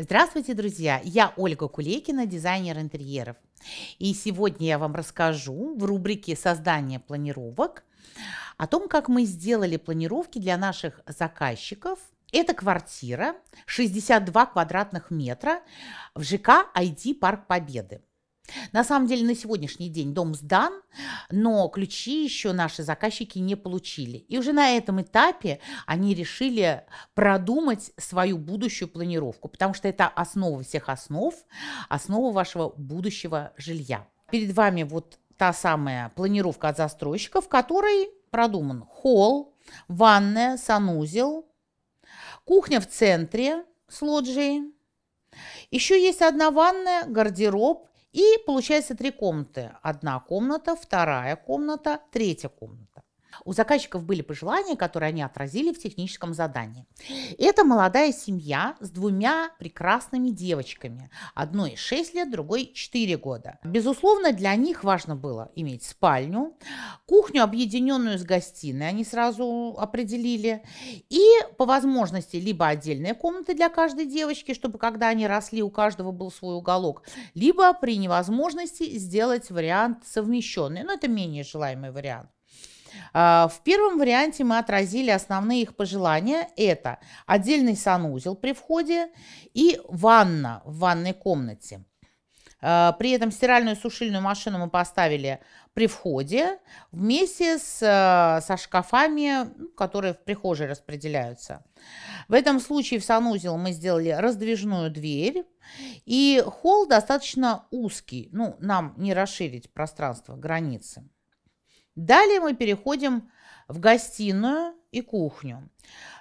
Здравствуйте, друзья! Я Ольга Кулейкина, дизайнер интерьеров. И сегодня я вам расскажу в рубрике «Создание планировок» о том, как мы сделали планировки для наших заказчиков. Это квартира 62 квадратных метра в ЖК «Айди Парк Победы». На самом деле на сегодняшний день дом сдан, но ключи еще наши заказчики не получили. И уже на этом этапе они решили продумать свою будущую планировку, потому что это основа всех основ, основа вашего будущего жилья. Перед вами вот та самая планировка от застройщика, в которой продуман холл, ванная, санузел, кухня в центре с лоджией, еще есть одна ванная, гардероб и получается три комнаты. Одна комната, вторая комната, третья комната. У заказчиков были пожелания, которые они отразили в техническом задании. Это молодая семья с двумя прекрасными девочками. Одной 6 лет, другой 4 года. Безусловно, для них важно было иметь спальню, кухню, объединенную с гостиной, они сразу определили, и по возможности либо отдельная комната для каждой девочки, чтобы когда они росли, у каждого был свой уголок, либо при невозможности сделать вариант совмещенный, но это менее желаемый вариант. А, в первом варианте мы отразили основные их пожелания. Это отдельный санузел при входе и ванна в ванной комнате. А, при этом стиральную и сушильную машину мы поставили при входе вместе с, а, со шкафами, ну, которые в прихожей распределяются. В этом случае в санузел мы сделали раздвижную дверь, и холл достаточно узкий, ну, нам не расширить пространство границы. Далее мы переходим в гостиную и кухню.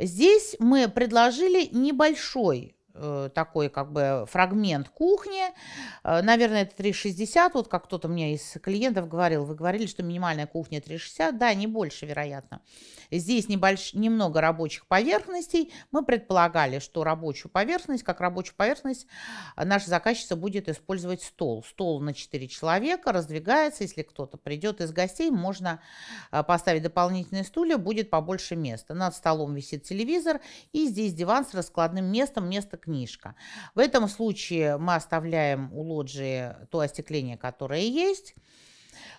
Здесь мы предложили небольшой Э, такой как бы фрагмент кухни. Э, наверное, это 3,60. Вот как кто-то мне из клиентов говорил, вы говорили, что минимальная кухня 3,60. Да, не больше, вероятно. Здесь небольш... немного рабочих поверхностей. Мы предполагали, что рабочую поверхность, как рабочую поверхность, э, наша заказчица будет использовать стол. Стол на 4 человека раздвигается. Если кто-то придет из гостей, можно поставить дополнительные стулья, будет побольше места. Над столом висит телевизор, и здесь диван с раскладным местом, место к книжка. В этом случае мы оставляем у лоджии то остекление, которое есть.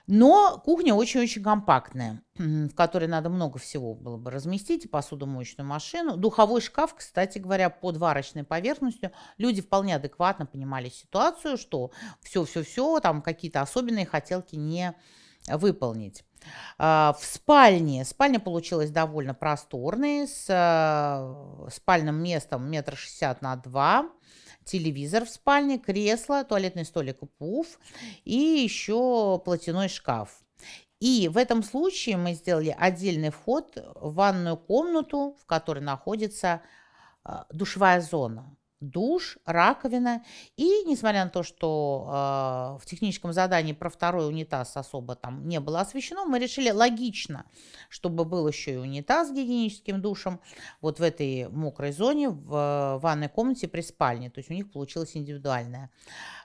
Но кухня очень-очень компактная, в которой надо много всего было бы разместить, и посудомоечную машину. Духовой шкаф, кстати говоря, под варочной поверхностью. Люди вполне адекватно понимали ситуацию, что все-все-все, там какие-то особенные хотелки не выполнить. А, в спальне, спальня получилась довольно просторной, с э, спальным местом метр шестьдесят на два, телевизор в спальне, кресло, туалетный столик пуф, и еще платяной шкаф. И в этом случае мы сделали отдельный вход в ванную комнату, в которой находится э, душевая зона душ, раковина. И несмотря на то, что э, в техническом задании про второй унитаз особо там не было освещено, мы решили логично, чтобы был еще и унитаз с гигиеническим душем вот в этой мокрой зоне в э, ванной комнате при спальне. То есть у них получилось индивидуальное.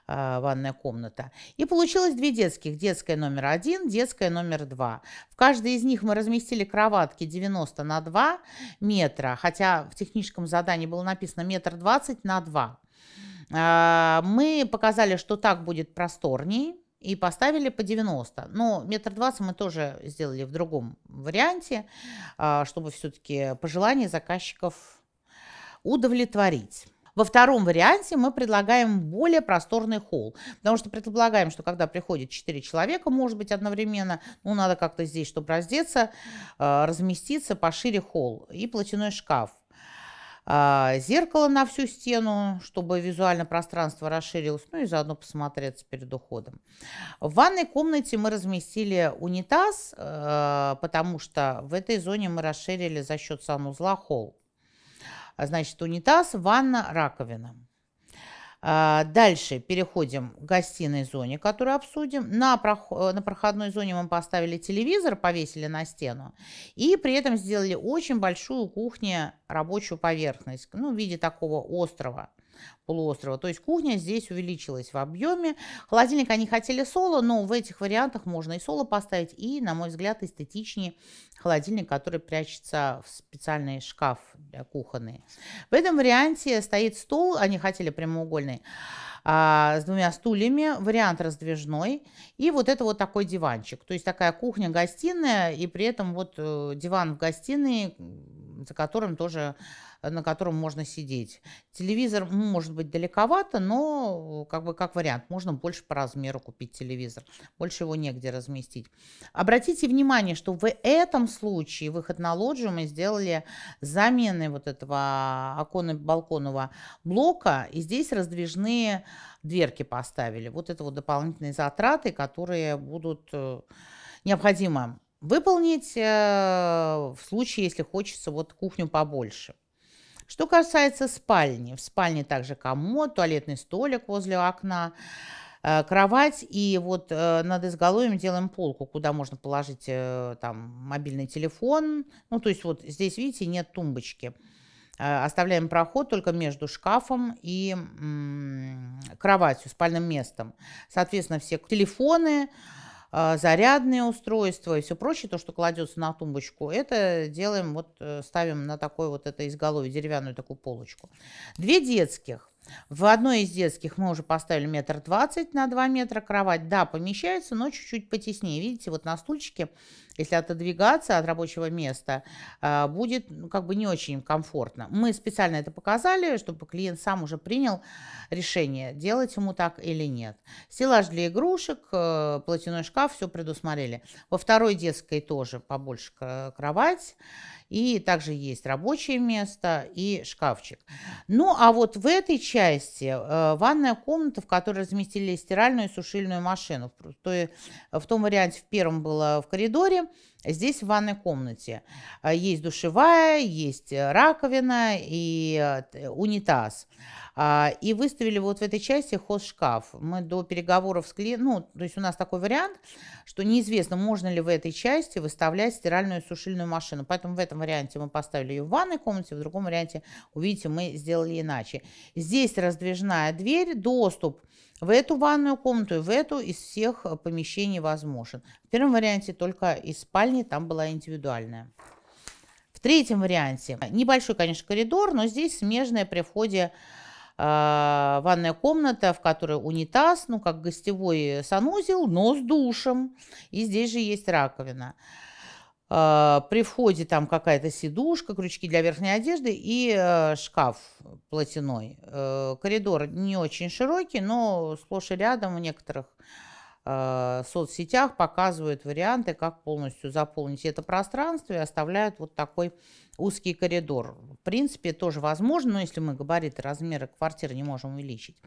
А, ванная комната. И получилось две детских. Детская номер один, детская номер два. В каждой из них мы разместили кроватки 90 на 2 метра, хотя в техническом задании было написано метр 20 на 2. А, мы показали, что так будет просторней, и поставили по 90. Но метр двадцать мы тоже сделали в другом варианте, а, чтобы все-таки пожелания заказчиков удовлетворить. Во втором варианте мы предлагаем более просторный холл, потому что предполагаем, что когда приходит 4 человека, может быть, одновременно, ну, надо как-то здесь, чтобы раздеться, э, разместиться пошире холл и платяной шкаф а, зеркало на всю стену, чтобы визуально пространство расширилось, ну и заодно посмотреться перед уходом. В ванной комнате мы разместили унитаз, э, потому что в этой зоне мы расширили за счет санузла холл. А, значит, унитаз, ванна, раковина. А, дальше переходим к гостиной зоне, которую обсудим. На, проход, на проходной зоне мы поставили телевизор, повесили на стену. И при этом сделали очень большую кухню, рабочую поверхность, ну, в виде такого острова полуострова. То есть кухня здесь увеличилась в объеме. Холодильник они хотели соло, но в этих вариантах можно и соло поставить. И, на мой взгляд, эстетичнее холодильник, который прячется в специальный шкаф для кухонный. В этом варианте стоит стол, они хотели прямоугольный, а, с двумя стульями, вариант раздвижной. И вот это вот такой диванчик. То есть такая кухня-гостиная, и при этом вот э, диван в гостиной за которым тоже, э, на котором можно сидеть. Телевизор может быть далековато, но как бы как вариант, можно больше по размеру купить телевизор, больше его негде разместить. Обратите внимание, что в этом случае выход на лоджию мы сделали заменой вот этого оконно-балконного блока, и здесь раздвижные дверки поставили. Вот это вот дополнительные затраты, которые будут э, необходимо выполнить э, в случае, если хочется вот кухню побольше. Что касается спальни, в спальне также комод, туалетный столик возле окна, э, кровать, и вот э, над изголовьем делаем полку, куда можно положить там мобильный телефон. Ну, то есть вот здесь, видите, нет тумбочки. Оставляем проход только между шкафом и кроватью, спальным местом. Соответственно, все телефоны, а, зарядные устройства и все прочее, то, что кладется на тумбочку, это делаем, вот э, ставим на такой вот это изголовье, деревянную такую полочку. Две детских. В одной из детских мы уже поставили метр двадцать на два метра кровать. Да, помещается, но чуть-чуть потеснее. Видите, вот на стульчике, если отодвигаться от рабочего места, а, будет ну, как бы не очень комфортно. Мы специально это показали, чтобы клиент сам уже принял решение, делать ему так или нет. Стеллаж для игрушек, э, платяной шкаф, все предусмотрели. Во второй детской тоже побольше кровать. И также есть рабочее место и шкафчик. Ну, а вот в этой части части. Э, ванная комната, в которой разместили стиральную и сушильную машину. в э, том варианте в первом было в коридоре, Здесь в ванной комнате э, есть душевая, есть э, раковина и э, унитаз. А, и выставили вот в этой части шкаф. Мы до переговоров с клиентом, ну, то есть у нас такой вариант, что неизвестно, можно ли в этой части выставлять стиральную и сушильную машину. Поэтому в этом варианте мы поставили ее в ванной комнате, в другом варианте, увидите, мы сделали иначе. Здесь раздвижная дверь, Доступ в эту ванную комнату и в эту из всех э, помещений возможен. В первом варианте только из спальни там была индивидуальная. В третьем варианте э, небольшой, конечно, коридор, но здесь смежная при входе э, ванная комната, в которой унитаз, ну, как гостевой санузел, но с душем. И здесь же есть раковина. А, при входе там какая-то сидушка, крючки для верхней одежды и э, шкаф платяной. Э, коридор не очень широкий, но сплошь и рядом у некоторых э, соцсетях показывают варианты, как полностью заполнить это пространство и оставляют вот такой узкий коридор. В принципе, тоже возможно, но если мы габариты, размеры квартиры не можем увеличить.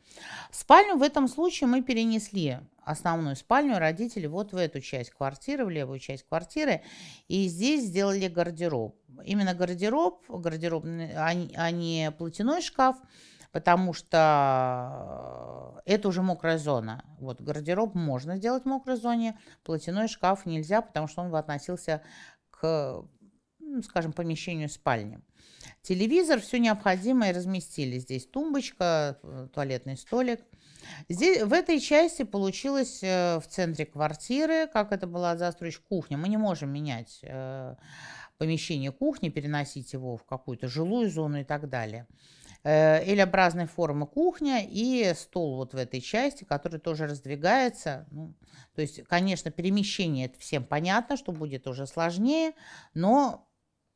Спальню в этом случае мы перенесли основную спальню родители вот в эту часть квартиры, в левую часть квартиры, и здесь сделали гардероб. Именно гардероб, гардероб а, а не платяной шкаф, потому что это уже мокрая зона. Вот гардероб можно сделать в мокрой зоне, платяной шкаф нельзя, потому что он относился к, ну, скажем, помещению спальни. Телевизор, все необходимое разместили. Здесь тумбочка, э, туалетный столик. Здесь, в этой части получилось э, в центре квартиры, как это была застройщик, кухня. Мы не можем менять э, помещение кухни, переносить его в какую-то жилую зону и так далее. Э, L-образной формы кухня и стол вот в этой части, который тоже раздвигается. Ну, то есть, конечно, перемещение это всем понятно, что будет уже сложнее, но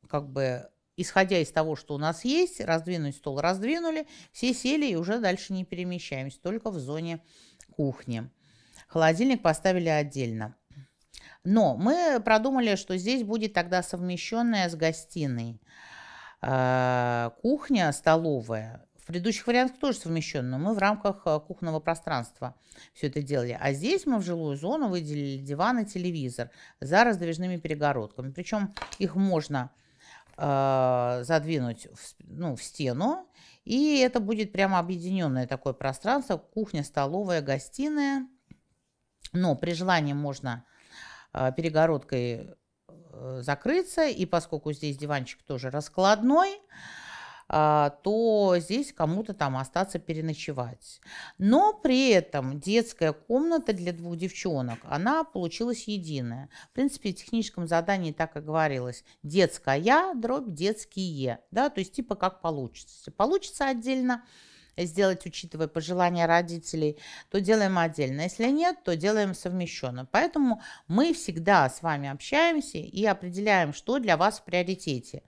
как бы исходя из того, что у нас есть, раздвинуть стол раздвинули, все сели и уже дальше не перемещаемся, только в зоне кухни. Холодильник поставили отдельно. Но мы продумали, что здесь будет тогда совмещенная с гостиной. Э, кухня, столовая, в предыдущих вариантах тоже совмещен, но мы в рамках э, кухонного пространства все это делали. А здесь мы в жилую зону выделили диван и телевизор за раздвижными перегородками. Причем их можно э, задвинуть в, ну, в стену, и это будет прямо объединенное такое пространство. Кухня, столовая, гостиная. Но при желании можно э, перегородкой Э, закрыться. И поскольку здесь диванчик тоже раскладной, а, то здесь кому-то там остаться переночевать. Но при этом детская комната для двух девчонок, она получилась единая. В принципе, в техническом задании так и говорилось. Детская дробь детские. Да? То есть типа как получится. получится отдельно, сделать, учитывая пожелания родителей, то делаем отдельно. Если нет, то делаем совмещенно. Поэтому мы всегда с вами общаемся и определяем, что для вас в приоритете.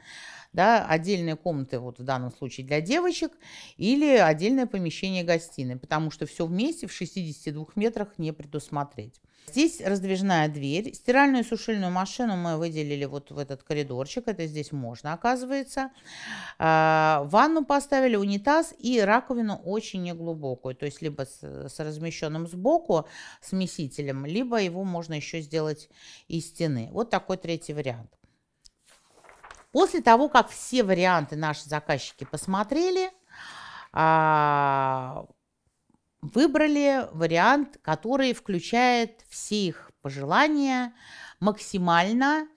Да, отдельные комнаты, вот в данном случае для девочек, или отдельное помещение гостиной, потому что все вместе в 62 метрах не предусмотреть. Здесь раздвижная дверь. Стиральную и сушильную машину мы выделили вот в этот коридорчик. Это здесь можно, оказывается. А, ванну поставили, унитаз и раковину очень неглубокую. То есть либо с, с размещенным сбоку смесителем, либо его можно еще сделать из стены. Вот такой третий вариант. После того, как все варианты наши заказчики посмотрели, а, выбрали вариант, который включает все их пожелания максимально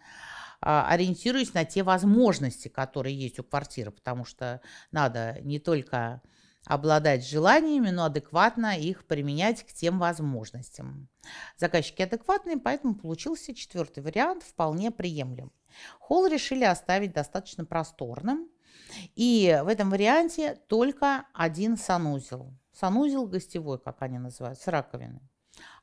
а, ориентируясь на те возможности, которые есть у квартиры, потому что надо не только обладать желаниями, но адекватно их применять к тем возможностям. Заказчики адекватные, поэтому получился четвертый вариант, вполне приемлем. Холл решили оставить достаточно просторным, и в этом варианте только один санузел санузел гостевой, как они называют, с раковиной.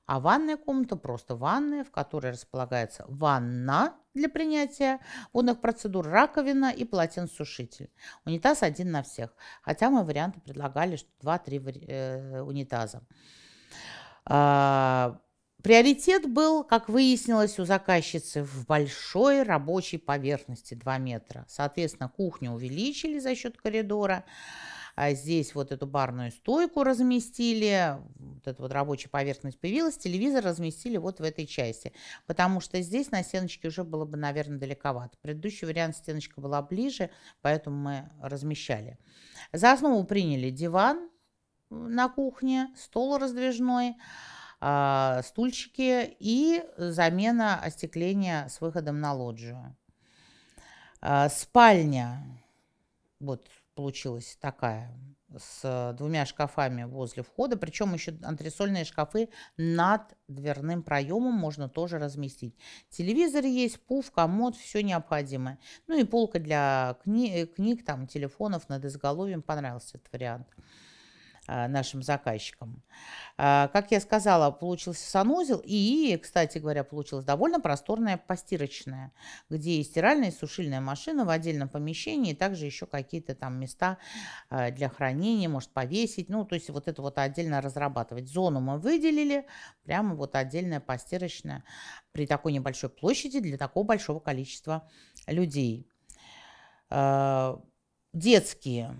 А ванная комната просто ванная, в которой располагается ванна для принятия водных процедур, раковина и полотенцесушитель. Унитаз один на всех. Хотя мы варианты предлагали, что 2-3 э, унитаза. А, приоритет был, как выяснилось у заказчицы, в большой рабочей поверхности 2 метра. Соответственно, кухню увеличили за счет коридора. А здесь вот эту барную стойку разместили, вот эта вот рабочая поверхность появилась, телевизор разместили вот в этой части, потому что здесь на стеночке уже было бы, наверное, далековато. Предыдущий вариант стеночка была ближе, поэтому мы размещали. За основу приняли диван на кухне, стол раздвижной, а, стульчики и замена остекления с выходом на лоджию. А, спальня. Вот получилась такая с двумя шкафами возле входа, причем еще антресольные шкафы над дверным проемом можно тоже разместить. Телевизор есть, пуф, комод, все необходимое. Ну и полка для кни книг, там, телефонов над изголовьем, понравился этот вариант. А, нашим заказчикам. А, как я сказала, получился санузел и, кстати говоря, получилась довольно просторная постирочная, где и стиральная, и сушильная машина в отдельном помещении, и также еще какие-то там места а, для хранения, может повесить, ну, то есть вот это вот отдельно разрабатывать. Зону мы выделили, прямо вот отдельная постирочная при такой небольшой площади для такого большого количества людей детские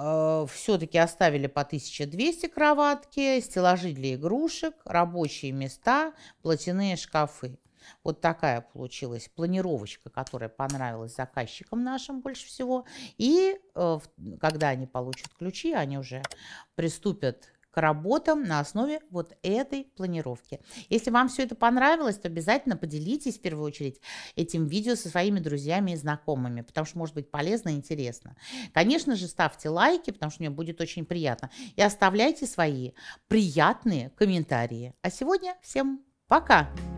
Э, все-таки оставили по 1200 кроватки, стеллажи для игрушек, рабочие места, платяные шкафы. Вот такая получилась планировочка, которая понравилась заказчикам нашим больше всего. И э, когда они получат ключи, они уже приступят работам на основе вот этой планировки. Если вам все это понравилось, то обязательно поделитесь в первую очередь этим видео со своими друзьями и знакомыми, потому что может быть полезно и интересно. Конечно же, ставьте лайки, потому что мне будет очень приятно. И оставляйте свои приятные комментарии. А сегодня всем пока! Пока!